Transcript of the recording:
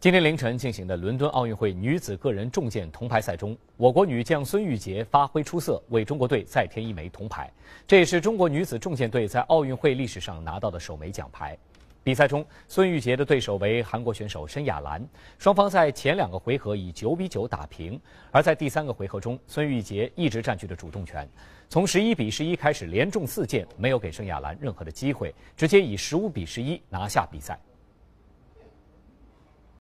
今天凌晨进行的伦敦奥运会女子个人重剑铜牌赛中，我国女将孙玉洁发挥出色，为中国队再添一枚铜牌。这也是中国女子重剑队在奥运会历史上拿到的首枚奖牌。比赛中，孙玉洁的对手为韩国选手申雅兰，双方在前两个回合以九比九打平，而在第三个回合中，孙玉洁一直占据着主动权，从十一比十一开始连中四剑，没有给申雅兰任何的机会，直接以十五比十一拿下比赛。